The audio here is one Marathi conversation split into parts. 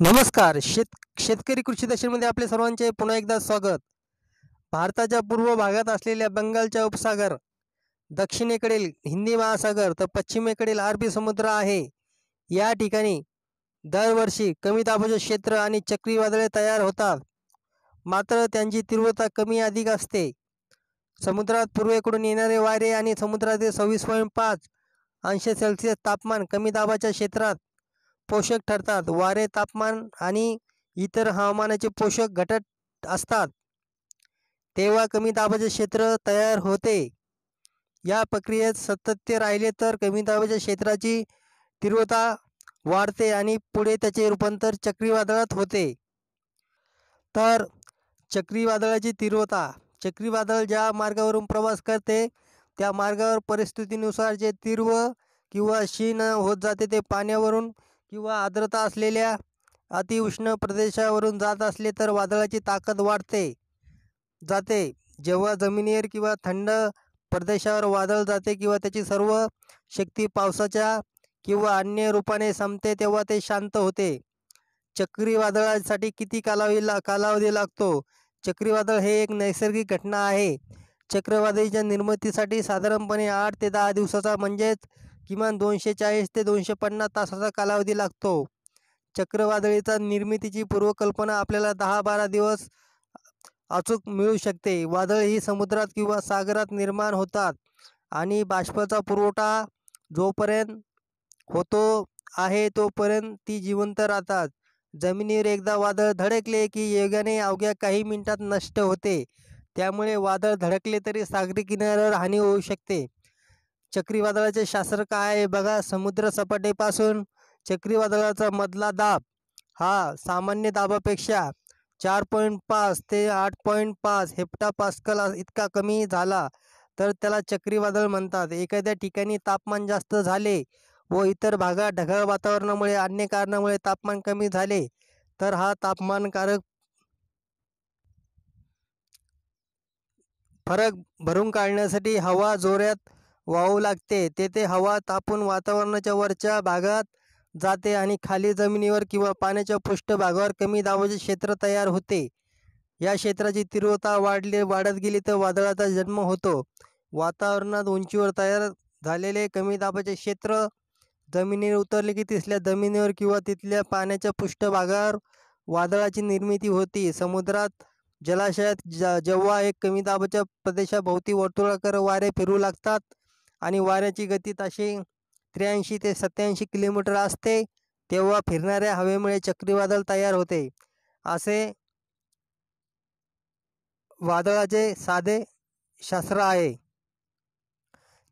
नमस्कार शेत शेतकरी कृषी दशेमध्ये आपले सर्वांचे पुन्हा एकदा स्वागत भारताच्या पूर्व भागात असलेल्या बंगालच्या उपसागर दक्षिणेकडील हिंदी महासागर तर पश्चिमेकडील अरबी समुद्र आहे या ठिकाणी दरवर्षी कमी दाबाचे क्षेत्र आणि चक्रीवादळे तयार होतात मात्र त्यांची तीव्रता कमी अधिक असते समुद्रात पूर्वेकडून येणारे वारे आणि समुद्रातील सव्वीस पॉईंट पाच अंश सेल्सिअस तापमान कमी दाबाच्या क्षेत्रात पोषक ठरतात वारे तापमान आणि इतर हवामानाचे पोषक घटक असतात तेव्हा कमी दाबाचे क्षेत्र तयार होते या प्रक्रियेत सातत्य राहिले तर कमी दाबाच्या क्षेत्राची तीव्रता वाढते आणि पुढे त्याचे रूपांतर चक्रीवादळात होते तर चक्रीवादळाची तीव्रता चक्रीवादळ ज्या मार्गावरून प्रवास करते त्या मार्गावर परिस्थितीनुसार जे तीव्र किंवा क्षीण होत जाते ते पाण्यावरून किंवा आर्द्रता असलेल्या अतिउष्ण प्रदेशावरून जात असले तर वादळाची ताकद वाढते जाते जेव्हा जमिनीवर किंवा थंड प्रदेशावर वादळ जाते किंवा त्याची सर्व शक्ती पावसाच्या किंवा अन्य रूपाने संपते तेव्हा ते शांत होते चक्रीवादळासाठी किती कालावधी कालावधी लागतो चक्रीवादळ हे एक नैसर्गिक घटना आहे चक्रवादळीच्या निर्मितीसाठी साधारणपणे आठ ते दहा दिवसाचा म्हणजेच किमान दोनशे चाळीस ते दोनशे पन्नास तासाचा कालावधी लागतो चक्रवादळीचा निर्मितीची पूर्वकल्पना आपल्याला दहा बारा दिवस अचूक मिळू शकते वादळ ही समुद्रात किंवा सागरात निर्माण होतात आणि बाष्पाचा पुरवठा जोपर्यंत होतो आहे तोपर्यंत ती जिवंत राहतात जमिनीवर एकदा वादळ धडकले की योगाने अवघ्या काही मिनिटात नष्ट होते त्यामुळे वादळ धडकले तरी सागरी किनाऱ्यावर हानी होऊ शकते चक्रीवादळाचे शास्त्र काय आहे बघा समुद्र सपाटीपासून चक्रीवादळाचा मधला दाब हा सामान्य दाबापेक्षा चार पॉईंट पाच ते आठ पॉईंट पाच हेप्टा पास्कल इतका कमी झाला तर त्याला चक्रीवादळ म्हणतात एखाद्या ठिकाणी तापमान जास्त झाले व इतर भागात ढगाळ वातावरणामुळे अन्य कारणामुळे तापमान कमी झाले तर हा तापमानकारक फरक भरून काढण्यासाठी हवा जोऱ्यात वाहू लागते तेथे हवा तापून वातावरणाच्या वरच्या भागात जाते आणि खाली जमिनीवर किंवा पाण्याच्या पृष्ठभागावर कमी दाबाचे क्षेत्र तयार होते या क्षेत्राची तीव्रता वाढली वाढत गेली तर वादळाचा जन्म होतो वातावरणात उंचीवर तयार झालेले कमी दाबाचे क्षेत्र जमिनीवर उतरले की तिथल्या जमिनीवर किंवा तिथल्या पाण्याच्या पृष्ठभागावर वादळाची निर्मिती होती समुद्रात जलाशयात जेव्हा एक कमी दाबाच्या प्रदेशाभोवती वर्तुळाकर वारे फिरू लागतात आणि वाऱ्याची गती तशी त्र्याऐंशी ते सत्याऐंशी किलोमीटर असते तेव्हा फिरणाऱ्या हवेमुळे चक्रीवादळ तयार होते असे वादळाचे साधे शास्त्र आहे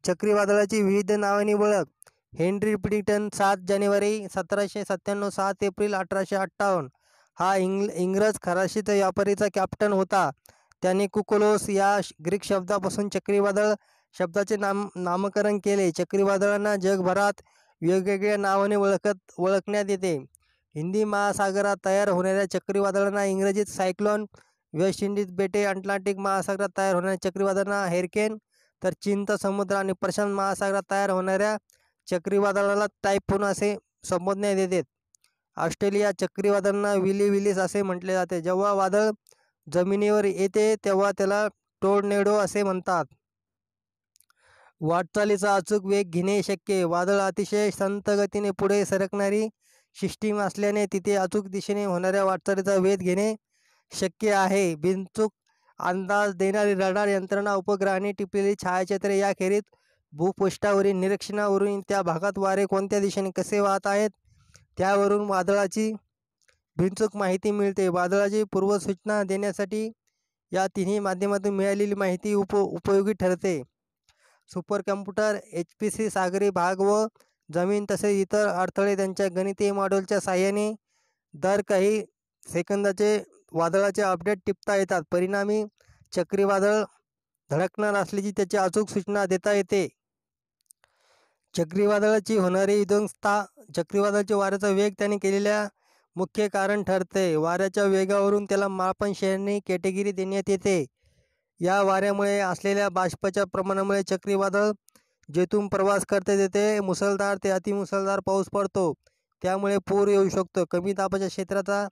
चक्रीवादळाची विविध नावांनी ओळख हेनरी पिडिंग्टन सात जानेवारी सतराशे सत्त्याण्णव सात एप्रिल अठराशे अठ्ठावन्न हा इंग्ल इंग्रज खराशीत व्यापारीचा कॅप्टन होता त्याने कुकोलोस या ग्रीक शब्दापासून चक्रीवादळ शब्दाचे नाम नामकरण केले चक्रीवादळांना जगभरात वेगवेगळ्या नावाने ओळखत ओळखण्यात येते हिंदी महासागरात तयार होणाऱ्या चक्रीवादळांना इंग्रजीत सायक्लोन वेस्ट इंडिज बेटे अटलांटिक महासागरात तयार होणाऱ्या चक्रीवादळांना हेरकेन तर चिंत समुद्र आणि प्रशांत महासागरात तयार होणाऱ्या चक्रीवादळाला टायफोन असे संबोधण्यात येते ऑस्ट्रेलिया चक्रीवादळांना विली विलीस असे म्हटले जाते जेव्हा वादळ जमिनीवर येते तेव्हा त्याला टोर्नेडो असे म्हणतात वाटचालीचा अचूक वेग घेणे शक्य वादळ अतिशय संत गतीने पुढे सरकणारी सिस्टीम असल्याने तिथे अचूक दिशेने होणाऱ्या वाटचालीचा वेध घेणे शक्य आहे बिनचूक अंदाज देणारी रडार यंत्रणा उपग्रहाने टिपलेली छायाचित्रे याखेरीत भूपृष्ठावरील निरीक्षणावरून त्या भागात वारे कोणत्या दिशेने कसे वाहत आहेत त्यावरून वादळाची बिनचूक माहिती मिळते वादळाची पूर्वसूचना देण्यासाठी या तिन्ही माध्यमातून मिळालेली माहिती उप उपयोगी ठरते super computer H P C सागरी भाग व जमीन तसेच इतर अडथळे त्यांच्या गणितीय मॉडेलच्या साहाय्याने दर काही सेकंदाचे वादळाचे अपडेट टिपता येतात परिणामी चक्रीवादळ धडकणार असल्याची त्याची अचूक सूचना देता येते चक्रीवादळाची होणारी विध्वंसता चक्रीवादळाच्या वाऱ्याचा वेग त्याने केलेल्या मुख्य कारण ठरते वाऱ्याच्या वेगावरून त्याला मापन श्रेणी कॅटेगिरी देण्यात येते या वाऱ्यामुळे असलेल्या बाष्पाच्या प्रमाणामुळे चक्रीवादळ जेथून प्रवास करते तेथे मुसळधार ते अतिमुसळधार पाऊस पडतो त्यामुळे पूर येऊ शकतो कमी दाबाच्या क्षेत्राचा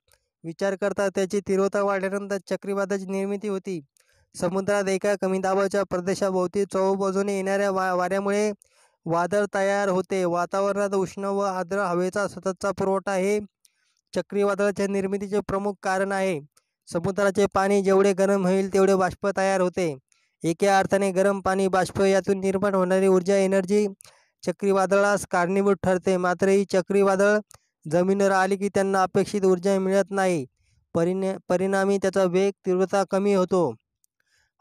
विचार करता त्याची तीव्रता वाढल्यानंतर चक्रीवादळाची निर्मिती होती समुद्रात एका कमी दाबाच्या प्रदेशाभोवती चौबाजूने येणाऱ्या वा वाऱ्यामुळे वादळ तयार होते वातावरणात उष्ण व आर्द्र हवेचा सततचा पुरवठा हे चक्रीवादळाच्या निर्मितीचे प्रमुख कारण आहे समुद्राचे पाणी जेवढे गरम होईल तेवढे बाष्प तयार होते एका अर्थाने गरम पाणी बाष्प यातून निर्माण होणारी ऊर्जा एनर्जी चक्रीवादळास कारणीभूत ठरते मात्र ही चक्रीवादळ जमिनीवर आली की त्यांना अपेक्षित ऊर्जा मिळत नाही परिणा परिणामी त्याचा वेग तीव्रता कमी होतो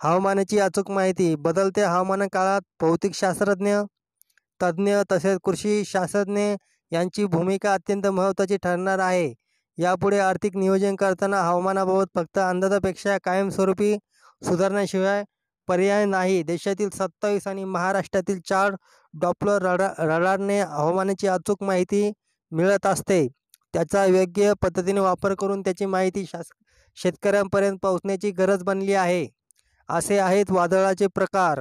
हवामानाची अचूक माहिती बदलत्या हवामान काळात भौतिकशास्त्रज्ञ तज्ज्ञ तसेच कृषी शास्त्रज्ञ यांची भूमिका अत्यंत महत्त्वाची ठरणार आहे यापुढे आर्थिक नियोजन करताना हवामानाबाबत फक्त अंदाजापेक्षा कायमस्वरूपी सुधारण्याशिवाय पर्याय नाही देशातील सत्तावीस आणि महाराष्ट्रातील चार डॉपलर रडा रडारने हवामानाची अचूक माहिती मिळत असते त्याचा योग्य पद्धतीने वापर करून त्याची माहिती शास शेतकऱ्यांपर्यंत पोहोचण्याची गरज बनली आहे असे आहेत वादळाचे प्रकार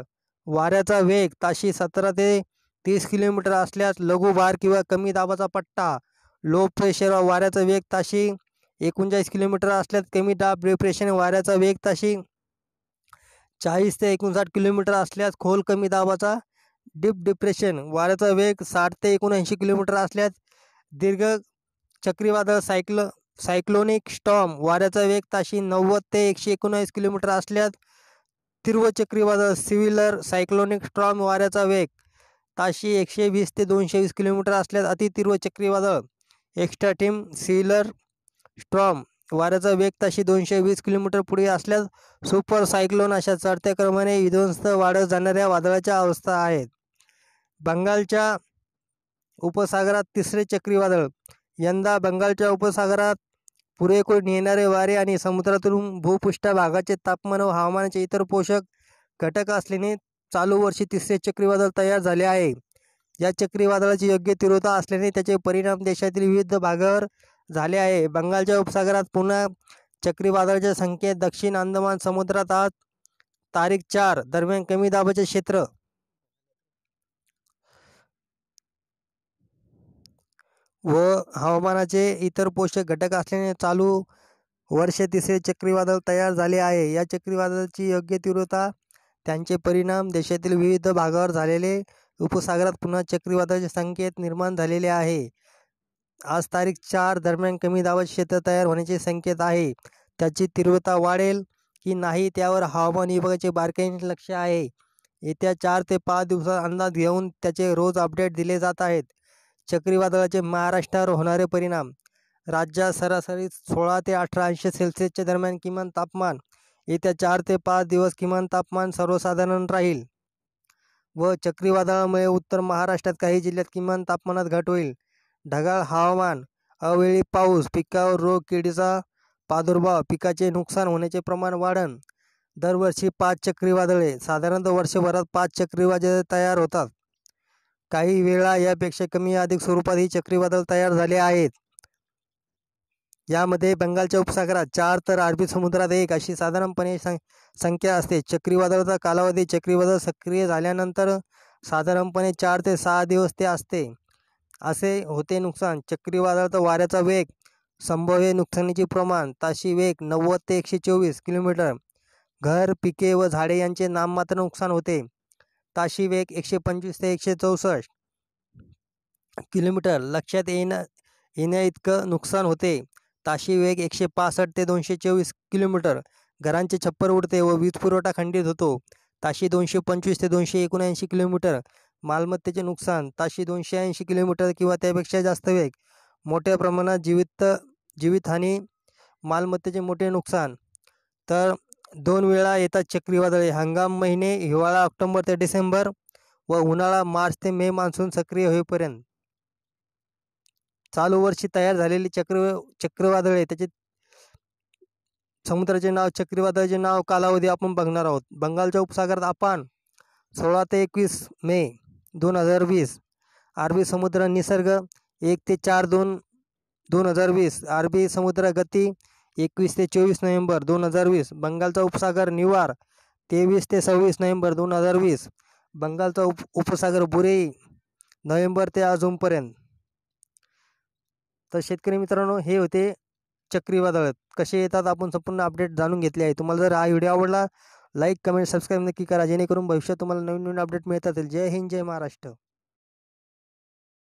वाऱ्याचा वेग ताशी सतरा ते तीस किलोमीटर असल्यास लघु भार किंवा कमी दाबाचा पट्टा लो प्रेशर वाऱ्याचा वेग ताशी एकोणचाळीस किलोमीटर असल्यास कमी दाब डिप्रेशन वाऱ्याचा वेग ताशी चाळीस ते एकोणसाठ किलोमीटर असल्यास खोल कमी दाबाचा डीप डिप्रेशन वाऱ्याचा वेग साठ ते एकोणऐंशी किलोमीटर असल्यास दीर्घ चक्रीवादळ सायक्लो सायक्लोनिक स्टॉम वाऱ्याचा वेग ताशी नव्वद ते एकशे एकोणावीस किलोमीटर असल्यास तीव्र चक्रीवादळ सिव्हिलर सायक्लोनिक स्टॉम वाऱ्याचा वेग ताशी एकशे वीस ते दोनशे वीस किलोमीटर असल्यास अतितीव्र चक्रीवादळ एक्स्ट्रा टीम सीलर स्ट्रॉम वाऱ्याचा वेग ताशी दोनशे वीस किलोमीटर पुढे असल्यास सुपर सायक्लोन अशा चढत्या क्रमाने विध्वंस वाढत जाणाऱ्या वादळाच्या अवस्था आहेत बंगालच्या उपसागरात तिसरे चक्रीवादळ यंदा बंगालच्या उपसागरात पुरेकूर येणारे वारे आणि समुद्रातून भूपृष्ठ भागाचे तापमान व हवामानाचे इतर पोषक घटक असल्याने चालू वर्षी तिसरे चक्रीवादळ तयार झाले आहे या चक्रीवादळाची योग्य तीव्रता असल्याने त्याचे परिणाम देशातील विविध भागावर झाले आहे बंगालच्या उपसागरात पुन्हा चक्रीवादळाच्या संख्येत दक्षिण अंदमान समुद्रात आज तारीख चार दरम्यान कमी दाबाचे क्षेत्र व हवामानाचे इतर पोषक घटक असल्याने चालू वर्ष तिसरे चक्रीवादळ तयार झाले आहे या चक्रीवादळाची योग्य तीव्रता त्यांचे परिणाम देशातील विविध भागावर झालेले उपसागरात पुन्हा चक्रीवादळाचे संकेत निर्माण झालेले आहे आज तारीख चार दरम्यान कमी दाबात क्षेत्र तयार होण्याचे संकेत आहे त्याची तीव्रता वाढेल की नाही त्यावर हवामान विभागाचे बारकाईने लक्ष आहे येत्या चार ते पाच दिवसात अंदाज घेऊन त्याचे रोज अपडेट दिले जात आहेत चक्रीवादळाचे महाराष्ट्रावर होणारे परिणाम राज्यात सरासरी सोळा ते अठरा अंश सेल्सिअसच्या दरम्यान किमान तापमान येत्या चार ते पाच दिवस किमान तापमान सर्वसाधारण राहील व चक्रीवादळामुळे उत्तर महाराष्ट्रात काही जिल्ह्यात किमान तापमानात घट होईल ढगाळ हवामान अवेळी पाऊस पिकावर रोग किडीचा प्रादुर्भाव पिकाचे नुकसान होण्याचे प्रमाण वाढण दरवर्षी पाच चक्रीवादळे साधारणतः वर्षभरात पाच चक्रीवादळे तयार होतात काही वेळा यापेक्षा कमी अधिक स्वरूपात ही चक्रीवादळ तयार झाले आहेत यामध्ये बंगालच्या उपसागरात चार तर अरबी समुद्रात एक अशी साधारणपणे संख्या असते चक्रीवादळाचा कालावधी चक्रीवादळ सक्रिय झाल्यानंतर साधारणपणे चार ते सहा दिवस ते असते असे होते नुकसान चक्रीवादळाचा वाऱ्याचा वेग संभाव्य नुकसानीचे प्रमाण ताशी वेग नव्वद ते एकशे चोवीस किलोमीटर घर पिके व झाडे यांचे नाममात्र नुकसान होते ताशी वेग एकशे पंचवीस ते एकशे चौसष्ट किलोमीटर लक्षात येण्या येण्याइतकं नुकसान होते ताशी वेग एकशे पासष्ट ते दोनशे चोवीस किलोमीटर घरांचे छप्पर उडते व वीज पुरवठा खंडित होतो ताशी दोनशे पंचवीस ते दोनशे एकोणऐंशी किलोमीटर मालमत्तेचे नुकसान ताशी दोनशे ऐंशी किलोमीटर किंवा त्यापेक्षा जास्त वेग मोठ्या प्रमाणात जीवित जीवितहानी मालमत्तेचे मोठे नुकसान तर दोन वेळा येतात चक्रीवादळे हंगाम महिने हिवाळा ऑक्टोंबर ते डिसेंबर व उन्हाळा मार्च ते मे मान्सून सक्रिय होईपर्यंत चालू वर्षी तयार झालेली चक्र चक्रवादळ आहे त्याचे समुद्राचे नाव चक्रीवादळाचे नाव कालावधी आपण बघणार आहोत बंगालच्या उपसागरात आपण सोळा ते एकवीस मे दोन हजार वीस अरबी समुद्र निसर्ग एक ते चार दोन दोन हजार वीस अरबी समुद्र गती एकवीस ते चोवीस नोव्हेंबर दोन हजार वीस बंगालचा उपसागर निवार तेवीस ते सव्वीस नोव्हेंबर दोन हजार वीस बंगालचा उप उपसागर बुरेई नोव्हेंबर ते अजूनपर्यंत तर शेतकरी मित्रांनो हे होते चक्रीवादळ कसे येतात आपण संपूर्ण अपडेट जाणून घेतले आहे तुम्हाला जर हा व्हिडिओ आवडला लाईक कमेंट सबस्क्राईब नक्की करा जेणेकरून भविष्यात तुम्हाला नवीन नवीन अपडेट मिळत जय हिंद जय महाराष्ट्र